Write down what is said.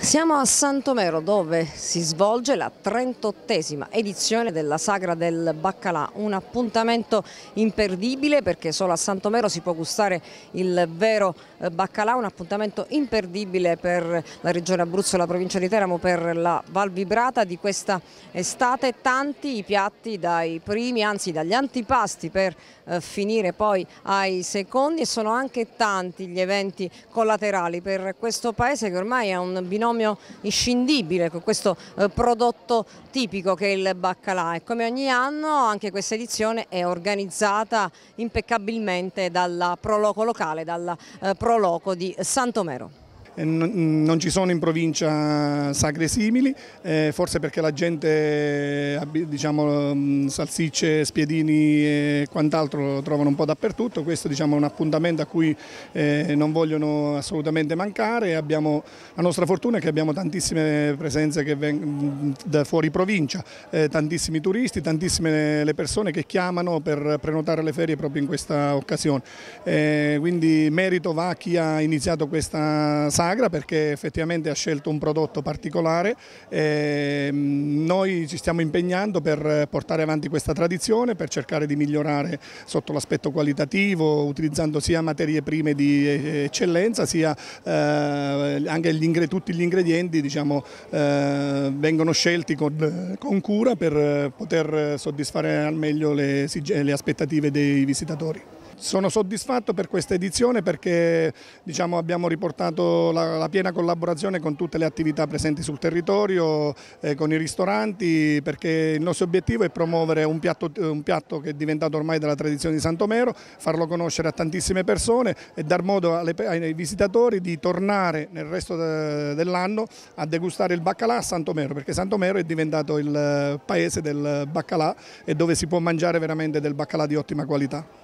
Siamo a Santomero dove si svolge la 38esima edizione della Sagra del Baccalà, un appuntamento imperdibile perché solo a Santomero si può gustare il vero eh, baccalà, un appuntamento imperdibile per la regione Abruzzo e la provincia di Teramo, per la Val Vibrata di questa estate, tanti i piatti dai primi, anzi dagli antipasti per eh, finire poi ai secondi e sono anche tanti gli eventi collaterali per questo paese che ormai è un binomio binomio inscindibile con questo eh, prodotto tipico che è il baccalà e come ogni anno anche questa edizione è organizzata impeccabilmente dalla Proloco locale, dalla eh, Proloco di Santomero. Eh, non ci sono in provincia sagre simili, eh, forse perché la gente, diciamo, mm, salsicce, spiedini e quant'altro lo trovano un po' dappertutto, questo diciamo, è un appuntamento a cui eh, non vogliono assolutamente mancare, abbiamo, la nostra fortuna è che abbiamo tantissime presenze mm, da fuori provincia, tantissimi turisti, tantissime le persone che chiamano per prenotare le ferie proprio in questa occasione, quindi merito va a chi ha iniziato questa sagra Magra perché effettivamente ha scelto un prodotto particolare. Ehm, noi ci stiamo impegnando per portare avanti questa tradizione, per cercare di migliorare sotto l'aspetto qualitativo, utilizzando sia materie prime di eh, eccellenza, sia eh, anche gli tutti gli ingredienti diciamo, eh, vengono scelti con, con, cura per poter soddisfare al meglio le, le aspettative dei visitatori. Sono soddisfatto per questa edizione perché diciamo, abbiamo riportato la, la, piena collaborazione con tutte le attività presenti sul territorio, eh, con i ristoranti, perché il nostro obiettivo è promuovere un piatto, un piatto, che è diventato ormai della tradizione di Santomero, farlo conoscere a tantissime persone e dar modo alle, ai visitatori di tornare nel resto de, dell'anno a degustare il baccalà a Santomero, perché Santomero è diventato il paese del baccalà e dove si può mangiare veramente del baccalà di ottima qualità.